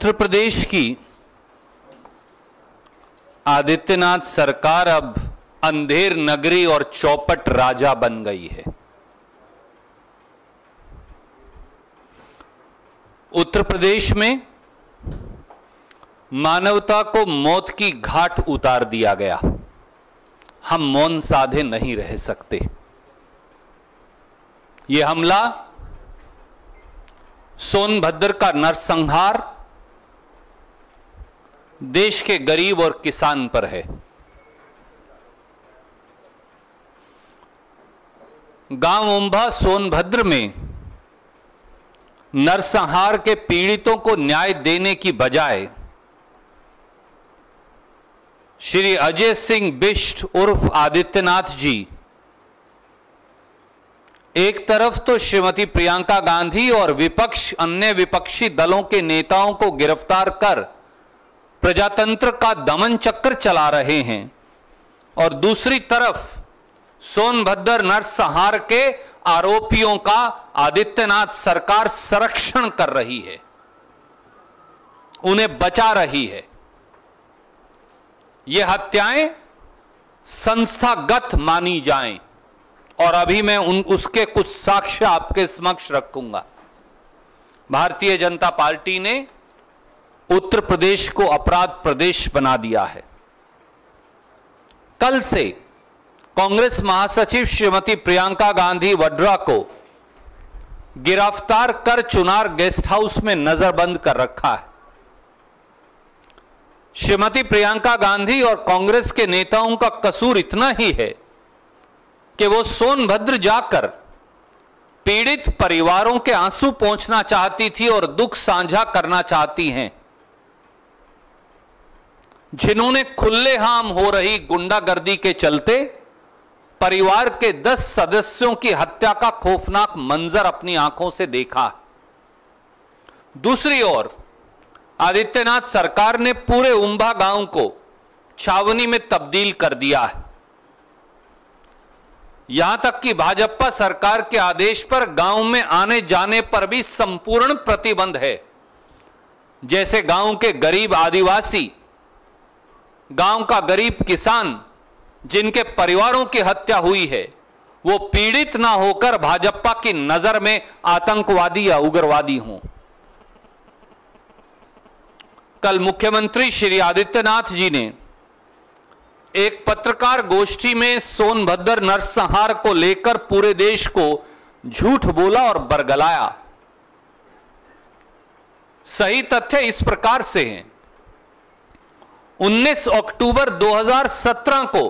उत्तर प्रदेश की आदित्यनाथ सरकार अब अंधेर नगरी और चौपट राजा बन गई है उत्तर प्रदेश में मानवता को मौत की घाट उतार दिया गया हम मौन साधे नहीं रह सकते यह हमला सोनभद्र का नरसंहार देश के गरीब और किसान पर है गांव उम्भा सोनभद्र में नरसंहार के पीड़ितों को न्याय देने की बजाय श्री अजय सिंह बिष्ट उर्फ आदित्यनाथ जी एक तरफ तो श्रीमती प्रियंका गांधी और विपक्ष अन्य विपक्षी दलों के नेताओं को गिरफ्तार कर प्रजातंत्र का दमन चक्र चला रहे हैं और दूसरी तरफ सोनभद्र नरसंहार के आरोपियों का आदित्यनाथ सरकार संरक्षण कर रही है उन्हें बचा रही है ये हत्याएं संस्थागत मानी जाएं और अभी मैं उन उसके कुछ साक्ष्य आपके समक्ष रखूंगा भारतीय जनता पार्टी ने उत्तर प्रदेश को अपराध प्रदेश बना दिया है कल से कांग्रेस महासचिव श्रीमती प्रियंका गांधी वड्रा को गिरफ्तार कर चुनार गेस्ट हाउस में नजरबंद कर रखा है श्रीमती प्रियंका गांधी और कांग्रेस के नेताओं का कसूर इतना ही है कि वो सोनभद्र जाकर पीड़ित परिवारों के आंसू पहुंचना चाहती थी और दुख साझा करना चाहती हैं जिन्होंने हाम हो रही गुंडागर्दी के चलते परिवार के दस सदस्यों की हत्या का खौफनाक मंजर अपनी आंखों से देखा दूसरी ओर आदित्यनाथ सरकार ने पूरे उम्भा गांव को छावनी में तब्दील कर दिया है यहां तक कि भाजपा सरकार के आदेश पर गांव में आने जाने पर भी संपूर्ण प्रतिबंध है जैसे गांव के गरीब आदिवासी गांव का गरीब किसान जिनके परिवारों की हत्या हुई है वो पीड़ित ना होकर भाजपा की नजर में आतंकवादी या उग्रवादी हों कल मुख्यमंत्री श्री आदित्यनाथ जी ने एक पत्रकार गोष्ठी में सोनभद्र नरसंहार को लेकर पूरे देश को झूठ बोला और बरगलाया सही तथ्य इस प्रकार से हैं 19 अक्टूबर 2017 को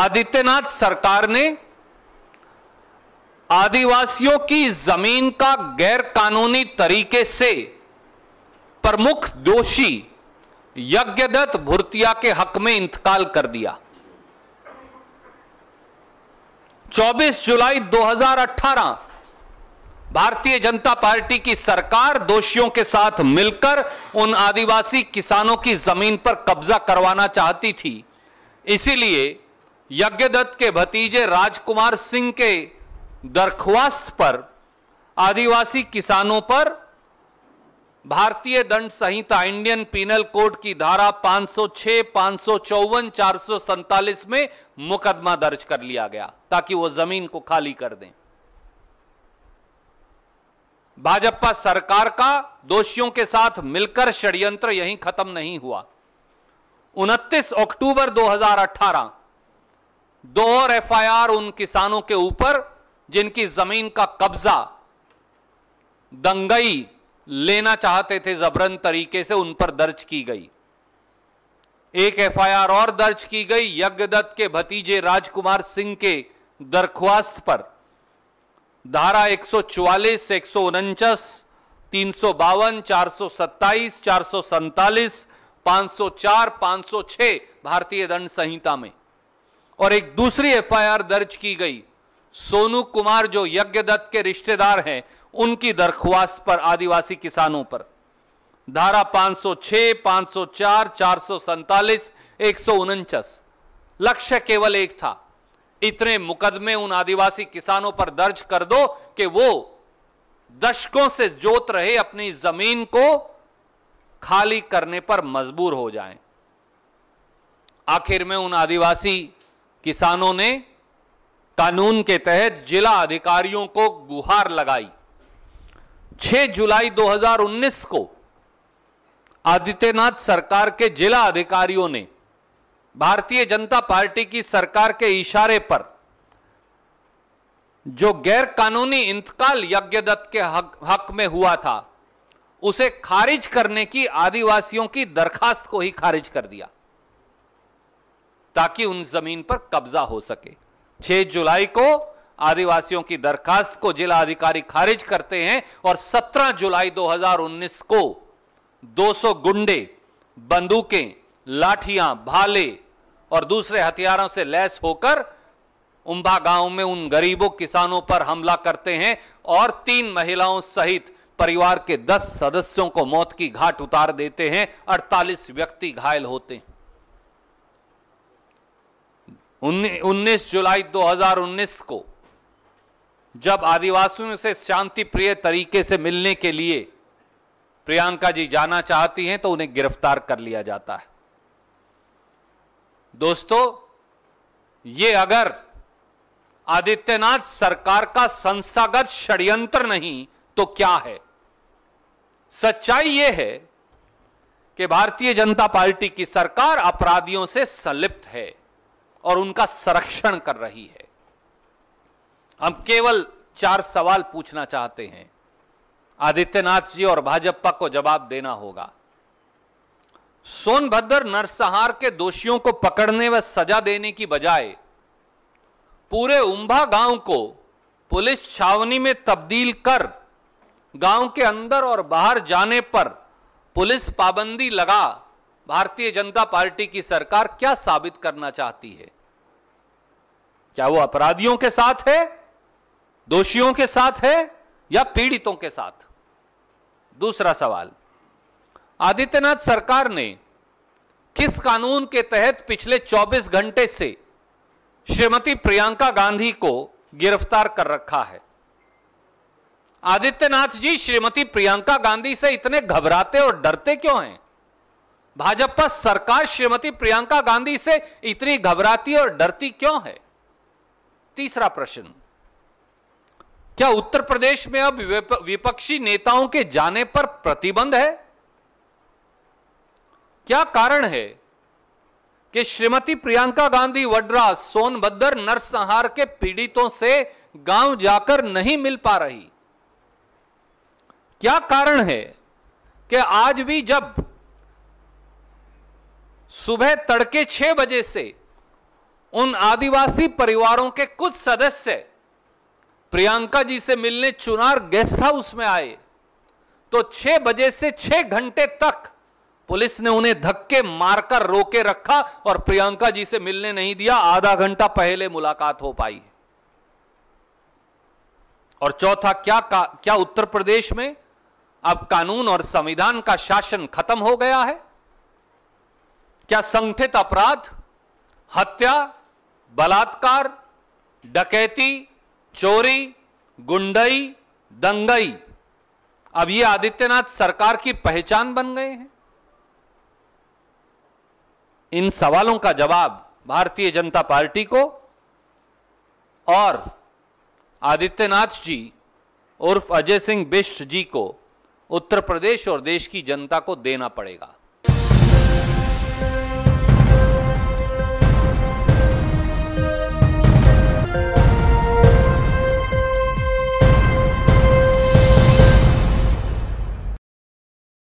आदित्यनाथ सरकार ने आदिवासियों की जमीन का गैर कानूनी तरीके से प्रमुख दोषी यज्ञदत्त भुर्तिया के हक में इंतकाल कर दिया 24 जुलाई 2018 भारतीय जनता पार्टी की सरकार दोषियों के साथ मिलकर उन आदिवासी किसानों की जमीन पर कब्जा करवाना चाहती थी इसीलिए यज्ञदत्त के भतीजे राजकुमार सिंह के दरख्वास्त पर आदिवासी किसानों पर भारतीय दंड संहिता इंडियन पीनल कोड की धारा 506, पांच सौ चौवन चार में मुकदमा दर्ज कर लिया गया ताकि वो जमीन को खाली कर दें भाजपा सरकार का दोषियों के साथ मिलकर षड्यंत्र यहीं खत्म नहीं हुआ 29 अक्टूबर 2018 दो और एफआईआर उन किसानों के ऊपर जिनकी जमीन का कब्जा दंगई लेना चाहते थे जबरन तरीके से उन पर दर्ज की गई एक एफआईआर और दर्ज की गई यज्ञदत्त के भतीजे राजकुमार सिंह के दरख्वास्त पर धारा 144 से एक सौ उनचास तीन सौ बावन चार सौ सत्ताईस चार सौ सैतालीस पांच सौ चार पांच सौ छह भारतीय दंड संहिता में और एक दूसरी एफआईआर दर्ज की गई सोनू कुमार जो यज्ञदत्त के रिश्तेदार हैं उनकी दरख्वास्त पर आदिवासी किसानों पर धारा 506, 504, चार सौ सैतालीस एक सौ उनचास लक्ष्य केवल एक था इतने मुकदमे उन आदिवासी किसानों पर दर्ज कर दो कि वो दशकों से जोत रहे अपनी जमीन को खाली करने पर मजबूर हो जाएं। आखिर में उन आदिवासी किसानों ने कानून के तहत जिला अधिकारियों को गुहार लगाई 6 जुलाई 2019 को आदित्यनाथ सरकार के जिला अधिकारियों ने भारतीय जनता पार्टी की सरकार के इशारे पर जो गैर कानूनी इंतकाल यज्ञदत्त के हक, हक में हुआ था उसे खारिज करने की आदिवासियों की दरखास्त को ही खारिज कर दिया ताकि उन जमीन पर कब्जा हो सके 6 जुलाई को आदिवासियों की दरखास्त को जिला अधिकारी खारिज करते हैं और 17 जुलाई 2019 को 200 गुंडे बंदूकें लाठियां भाले और दूसरे हथियारों से लैस होकर उम्बा गांव में उन गरीबों किसानों पर हमला करते हैं और तीन महिलाओं सहित परिवार के दस सदस्यों को मौत की घाट उतार देते हैं अड़तालीस व्यक्ति घायल होते हैं उन्नीस जुलाई 2019 को जब आदिवासियों से शांति प्रिय तरीके से मिलने के लिए प्रियंका जी जाना चाहती हैं तो उन्हें गिरफ्तार कर लिया जाता है दोस्तों ये अगर आदित्यनाथ सरकार का संस्थागत षड्यंत्र नहीं तो क्या है सच्चाई यह है कि भारतीय जनता पार्टी की सरकार अपराधियों से संलिप्त है और उनका संरक्षण कर रही है हम केवल चार सवाल पूछना चाहते हैं आदित्यनाथ जी और भाजपा को जवाब देना होगा सोनभद्र नरसंहार के दोषियों को पकड़ने व सजा देने की बजाय पूरे उम्भा गांव को पुलिस छावनी में तब्दील कर गांव के अंदर और बाहर जाने पर पुलिस पाबंदी लगा भारतीय जनता पार्टी की सरकार क्या साबित करना चाहती है क्या वो अपराधियों के साथ है दोषियों के साथ है या पीड़ितों के साथ दूसरा सवाल आदित्यनाथ सरकार ने किस कानून के तहत पिछले 24 घंटे से श्रीमती प्रियंका गांधी को गिरफ्तार कर रखा है आदित्यनाथ जी श्रीमती प्रियंका गांधी से इतने घबराते और डरते क्यों हैं भाजपा सरकार श्रीमती प्रियंका गांधी से इतनी घबराती और डरती क्यों है तीसरा प्रश्न क्या उत्तर प्रदेश में अब विपक्षी नेताओं के जाने पर प्रतिबंध है क्या कारण है कि श्रीमती प्रियंका गांधी वड्रा सोनभद्र नरसंहार के पीड़ितों से गांव जाकर नहीं मिल पा रही क्या कारण है कि आज भी जब सुबह तड़के छह बजे से उन आदिवासी परिवारों के कुछ सदस्य प्रियंका जी से मिलने चुनार गेस्ट हाउस में आए तो छह बजे से छह घंटे तक पुलिस ने उन्हें धक्के मारकर रोके रखा और प्रियंका जी से मिलने नहीं दिया आधा घंटा पहले मुलाकात हो पाई और चौथा क्या क्या उत्तर प्रदेश में अब कानून और संविधान का शासन खत्म हो गया है क्या संगठित अपराध हत्या बलात्कार डकैती चोरी गुंडई दंगई अब ये आदित्यनाथ सरकार की पहचान बन गए हैं इन सवालों का जवाब भारतीय जनता पार्टी को और आदित्यनाथ जी उर्फ अजय सिंह बिष्ट जी को उत्तर प्रदेश और देश की जनता को देना पड़ेगा